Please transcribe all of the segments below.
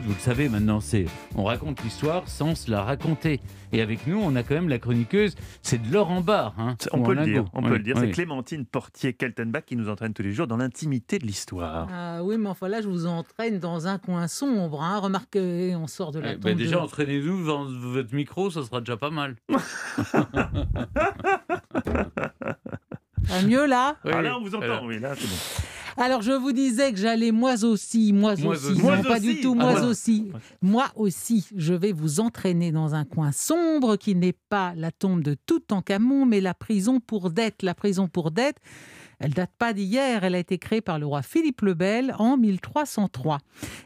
vous le savez maintenant, c'est on raconte l'histoire sans se la raconter. Et avec nous, on a quand même la chroniqueuse, c'est de l'or en barre. Hein, on, peut le, dire, on peut dire, C'est Clémentine portier keltenbach qui nous entraîne tous les jours dans l'intimité de l'histoire. Ah oui, mais enfin là, je vous entraîne dans un coin sombre. Hein. Remarquez, on sort de la eh, ben, déjà, entraînez vous dans votre micro, ça sera déjà pas mal. Ah, mieux là ah, Là, on vous entend, oui, là, c'est bon. Alors, je vous disais que j'allais moi aussi, moi, aussi. moi pas aussi. du tout, ah moi aussi. Moi aussi, je vais vous entraîner dans un coin sombre qui n'est pas la tombe de tout Toutankhamon, mais la prison pour dette. La prison pour dette elle date pas d'hier, elle a été créée par le roi Philippe le Bel en 1303.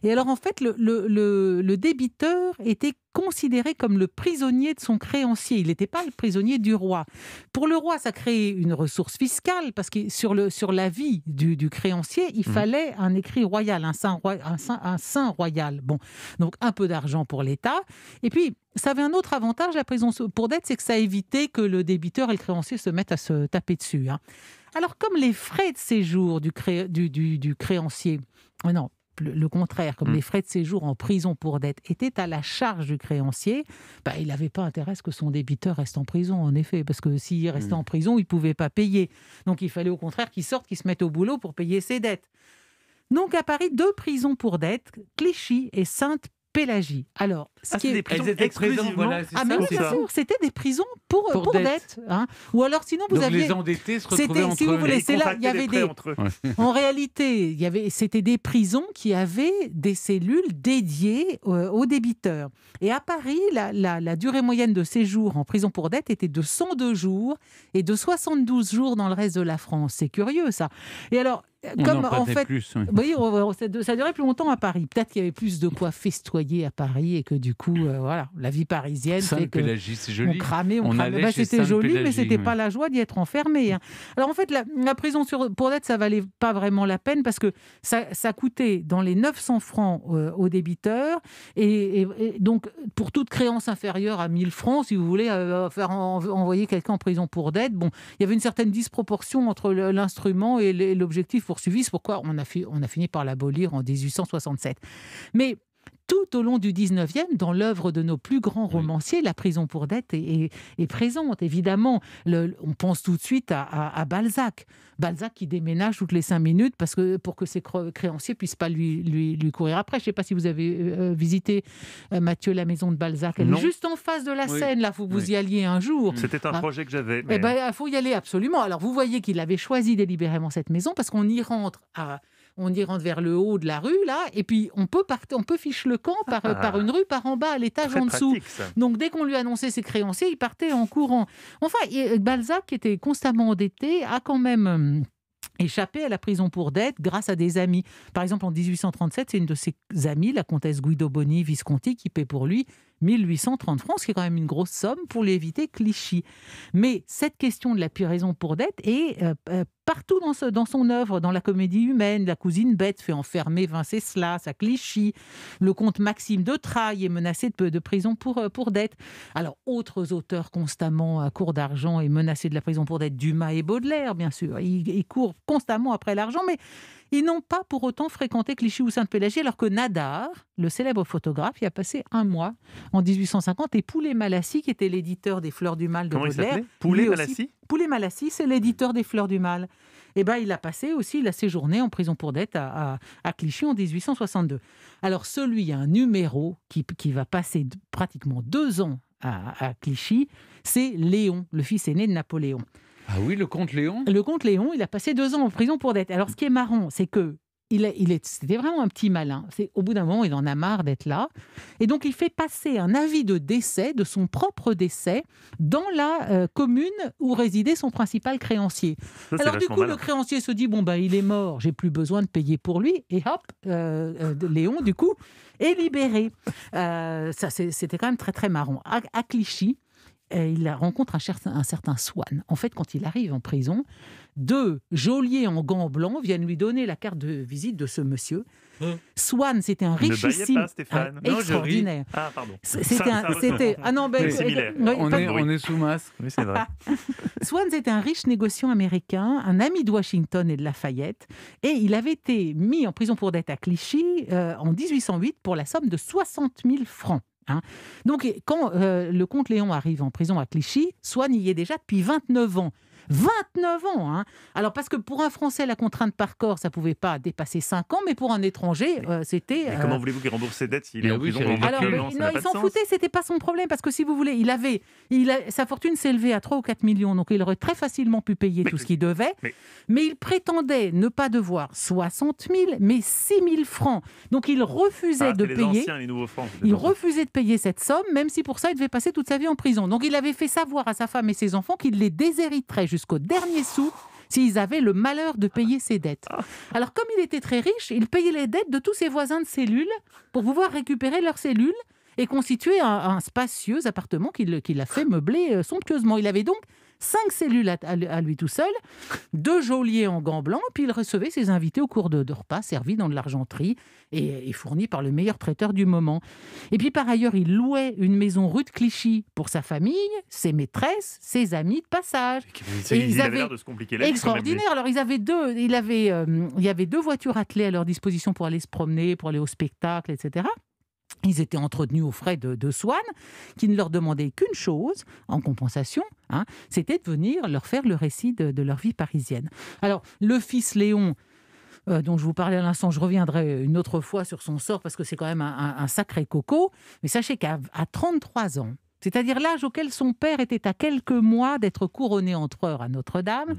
Et alors en fait, le, débiteur était considéré comme le prisonnier de son créancier. Il n'était pas le prisonnier du roi. Pour le roi, ça créait une ressource fiscale parce que sur, le, la vie du, créancier, il mmh. fallait un écrit royal, un saint, royal. Bon, donc un peu d'argent pour l'État. Et puis, ça avait un autre avantage, la prison pour dette, c'est que ça évitait que le débiteur et le créancier se mettent à se taper dessus. Hein. Alors, comme les frais de séjour du, créancier, euh, non, le contraire, comme hmm. les frais de séjour en prison pour dette étaient à la charge du créancier, bah, il n'avait pas intérêt à ce que son débiteur reste en prison, en effet, parce que s'il restait hmm. en prison, il ne pouvait pas payer. Donc il fallait au contraire qu'il sorte, qu'il se mette au boulot pour payer ses dettes. Donc à Paris, deux prisons pour dettes, Clichy et Sainte Pélagie. Alors, ce ah, qui est... des prisons exclusivement... ah, mais oui, c'était des prisons pour, euh, pour, hein. Ou alors, sinon, vous Donc aviez. Les endettés se retrouvaient entre Si y avait des. En réalité, il y avait, c'était des prisons qui avaient des cellules dédiées euh, aux débiteurs. Et à Paris, la, durée moyenne de séjour en prison pour dette était de 102 jours et de 72 jours dans le reste de la France. C'est curieux, ça. Et alors, comme en, fait, oui. ça, durait plus longtemps à Paris. Peut-être qu'il y avait plus de quoi festoyer à Paris et que du coup, euh, voilà, la vie parisienne, c'est on cramait, on, on bah, c'était joli, mais c'était pas la joie d'y être enfermé. Hein. Alors en fait, la, prison sur pour dette, ça valait pas vraiment la peine parce que ça, ça coûtait dans les 900 francs euh, aux débiteurs et, donc pour toute créance inférieure à 1000 francs, si vous voulez euh, faire envoyer quelqu'un en prison pour dette, bon, il y avait une certaine disproportion entre l'instrument et l'objectif poursuivi. C'est pourquoi on a, on a fini par l'abolir en 1867. Mais tout au long du 19e, dans l'œuvre de nos plus grands romanciers, la prison pour dette est, présente. Évidemment, on pense tout de suite à, Balzac. Balzac qui déménage toutes les cinq minutes parce que, pour que ses créanciers puissent pas lui, lui, courir après. Je ne sais pas si vous avez euh, euh, visité, euh, Mathieu, la maison de Balzac. Elle est juste en face de la scène Seine. Là, faut que vous y alliez un jour. C'était un ah. projet que j'avais. Eh mais... Ben, il faut y aller absolument. Alors, vous voyez qu'il avait choisi délibérément cette maison parce qu'on y rentre à on y rentre vers le haut de la rue, là, et puis on peut, partir on peut fiche le camp par, euh, ah. par une rue, par en bas, à l'étage en dessous. Donc dès qu'on lui annonçait ses créanciers, il partait en courant. Enfin, euh, Balzac, qui était constamment endetté, a quand même euh, échappé à la prison pour dette grâce à des amis. Par exemple, en 1837, c'est une de ses amies, la comtesse Guido Boni Visconti, qui paie pour lui 1830 francs, ce qui est quand même une grosse somme pour l'éviter, Clichy. Mais cette question de la puraison raison pour dette est euh, euh, partout dans, son œuvre, dans la comédie humaine. La cousine bête fait enfermer cela à Clichy. Le comte Maxime de Trailles est menacé de, prison euh, pour, dette. Alors, autres auteurs constamment à court d'argent et menacés de la prison pour dette, Dumas et Baudelaire, bien sûr. Ils, ils courent constamment après l'argent, mais ils n'ont pas pour autant fréquenté Clichy ou Sainte-Pélagie, alors que Nadar, le célèbre photographe il a passé un mois en 1850. Et Poulet Malassi, qui était l'éditeur des Fleurs du Mal de Comment Poulet Malassi Poulet Malassi, c'est l'éditeur des Fleurs du Mal. Et eh ben, il a passé aussi, il a séjourné en prison pour dette à, Clichy en 1862. Alors, celui, il a un numéro qui, va passer pratiquement deux ans à, à Clichy, c'est Léon, le fils aîné de Napoléon. Ah oui, le comte Léon Le comte Léon, il a passé deux ans en prison pour dette. Alors, ce qui est marrant, c'est que il, c'était vraiment un petit malin. C'est au bout d'un moment, il en a marre d'être là, et donc il fait passer un avis de décès, de son propre décès, dans la euh, commune où résidait son principal créancier. Alors du coup, le créancier se dit bon bah il est mort, j'ai plus besoin de payer pour lui, et hop, euh, euh, Léon du coup est libéré. ça c'était quand même très très marrant. À, à Clichy, il rencontre un, certain, un Swan. En fait, quand il arrive en prison, deux geôliers en gants blancs viennent lui donner la carte de visite de ce monsieur. Hum. Swan, c'était un richissime, extraordinaire. Ah, pardon. C'était, un, c'était, ah non, ben, on, est, sous masque. mais c'est vrai. Swan, c'était un riche négociant américain, un ami de Washington et de Lafayette, et il avait été mis en prison pour dette à Clichy euh, en 1808 pour la somme de 60 000 francs. Hein. Donc, quand euh, le comte Léon arrive en prison à Clichy, Swann y est déjà depuis 29 ans. 29 ans hein. Alors, parce que pour un Français, la contrainte par corps, ça pouvait pas dépasser 5 ans, mais pour un étranger, euh, c'était. Euh... Comment voulez-vous qu'il rembourse ses dettes s'il est en prison il s'en foutait, c'était pas son problème, parce que si vous voulez, il avait. Il sa fortune s'élevait à 3 ou 4 millions, donc il aurait très facilement pu payer tout ce qu'il devait, mais... il prétendait ne pas devoir 60 000, mais 6 000 francs. Donc, il refusait ah, de payer. les nouveaux francs, il refusait de payer cette somme, même si pour ça, il devait passer toute sa vie en prison. Donc, il avait fait savoir à sa femme et ses enfants qu'il les déshériterait jusqu'au dernier sou s'ils avaient le malheur de payer ses dettes. Alors comme il était très riche, il payait les dettes de tous ses voisins de cellule pour pouvoir récupérer leurs cellules et constituer un, spacieux appartement qu'il a fait meubler euh, somptueusement. Il avait donc cinq cellules à, lui tout seul, deux geôliers en gants blancs, puis il recevait ses invités au cours de, repas servis dans de l'argenterie et, fournis par le meilleur traiteur du moment. Et puis par ailleurs, il louait une maison rue de Clichy pour sa famille, ses maîtresses, ses amis de passage. Et Extraordinaire. Alors ils avaient deux, il avait, euh, il y avait deux voitures attelées à leur disposition pour aller se promener, pour aller au spectacle, etc. Ils étaient entretenus aux frais de, de Swann, qui ne leur demandait qu'une chose, en compensation, hein, c'était de venir leur faire le récit de, leur vie parisienne. Alors, le fils Léon, euh, dont je vous parlais à l'instant, je reviendrai une autre fois sur son sort, parce que c'est quand même un, sacré coco, mais sachez qu'à 33 ans, c'est-à-dire l'âge auquel son père était à quelques mois d'être couronné heures à Notre-Dame, mmh.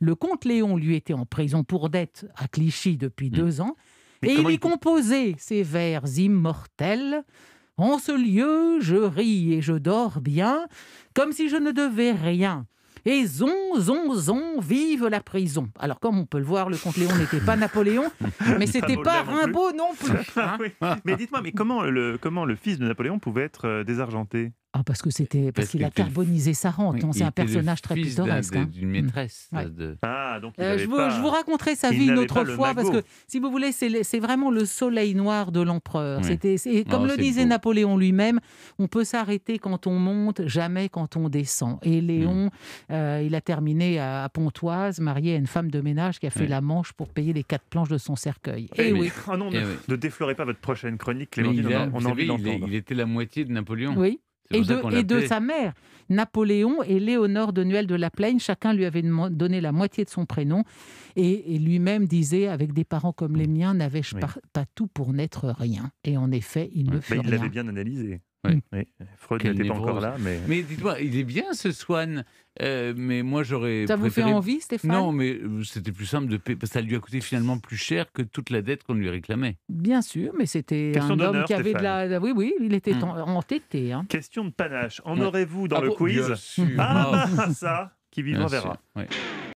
le comte Léon lui était en prison pour dette à Clichy depuis mmh. deux ans et il y composait ces vers immortels. En ce lieu, je ris et je dors bien, comme si je ne devais rien. Et zon, zon, zon, vive la prison. Alors, comme on peut le voir, le comte Léon n'était pas Napoléon, mais c'était pas, pas Rimbaud non plus. Ah hein. Mais dites-moi, mais comment le, comment le fils de Napoléon pouvait être euh, désargenté ah, parce que c'était parce qu'il a carbonisé sa rente. c'est un personnage très pittoresque. Hein. maîtresse. je, vous, raconterai sa vie une autre fois parce que, si vous voulez, c'est vraiment le soleil noir de l'empereur. C'était comme le disait Napoléon lui-même, on peut s'arrêter quand on monte, jamais quand on descend. Et Léon, mm. euh, il a terminé à, Pontoise, marié à une femme de ménage qui a fait la manche pour payer les quatre planches de son cercueil. Eh Et, oui. Ah non, ne, eh déflorez pas votre prochaine chronique, Clémentine. on a envie d'entendre. Il était la moitié de Napoléon. Oui. Et, de, sa mère. Napoléon et Léonore de Nuel de la Plaine, chacun lui avait donné la moitié de son prénom. Et, lui-même disait, avec des parents comme les mm. miens, n'avais-je pas, tout pour n'être rien Et en effet, il ne fait fut bah, rien. Il l'avait bien analysé. Mm. Freud n'était pas encore là, mais... Mais dites-moi, il est bien ce Swan, euh, mais moi j'aurais Ça vous fait envie, Stéphane Non, mais euh, c'était plus simple de payer, parce ça lui a coûté finalement plus cher que toute la dette qu'on lui réclamait. Bien sûr, mais c'était un homme qui avait de la... Oui, oui, il était mm. entêté. Hein. Question de panache, en aurez-vous dans ah le quiz Ah, ça, qui vivra verra.